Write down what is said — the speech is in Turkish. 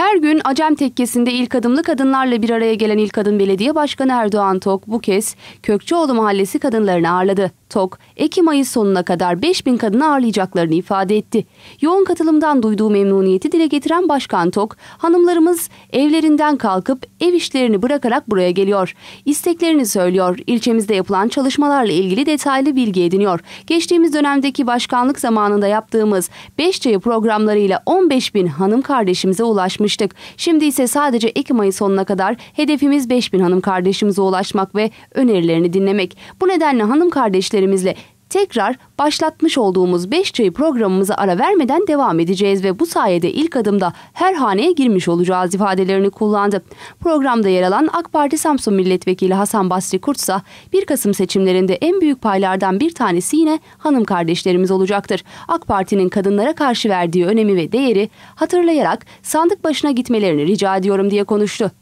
Her gün Acem Tekkesi'nde ilk adımlı kadınlarla bir araya gelen ilk kadın belediye başkanı Erdoğan Tok bu kez Kökçeoğlu Mahallesi kadınlarını ağırladı. Tok, Ekim ayı sonuna kadar 5000 kadını ağırlayacaklarını ifade etti. Yoğun katılımdan duyduğu memnuniyeti dile getiren Başkan Tok, hanımlarımız evlerinden kalkıp ev işlerini bırakarak buraya geliyor. İsteklerini söylüyor, ilçemizde yapılan çalışmalarla ilgili detaylı bilgi ediniyor. Geçtiğimiz dönemdeki başkanlık zamanında yaptığımız 5C programlarıyla 15 bin hanım kardeşimize ulaşmış başlamıştık. Şimdi ise sadece Ekim ayı sonuna kadar hedefimiz 5000 hanım kardeşimize ulaşmak ve önerilerini dinlemek. Bu nedenle hanım kardeşlerimizle tekrar başlatmış olduğumuz 5C programımıza ara vermeden devam edeceğiz ve bu sayede ilk adımda her haneye girmiş olacağız ifadelerini kullandı. Programda yer alan AK Parti Samsun Milletvekili Hasan Basri Kurtsa 1 Kasım seçimlerinde en büyük paylardan bir tanesi yine hanım kardeşlerimiz olacaktır. AK Parti'nin kadınlara karşı verdiği önemi ve değeri hatırlayarak sandık başına gitmelerini rica ediyorum diye konuştu.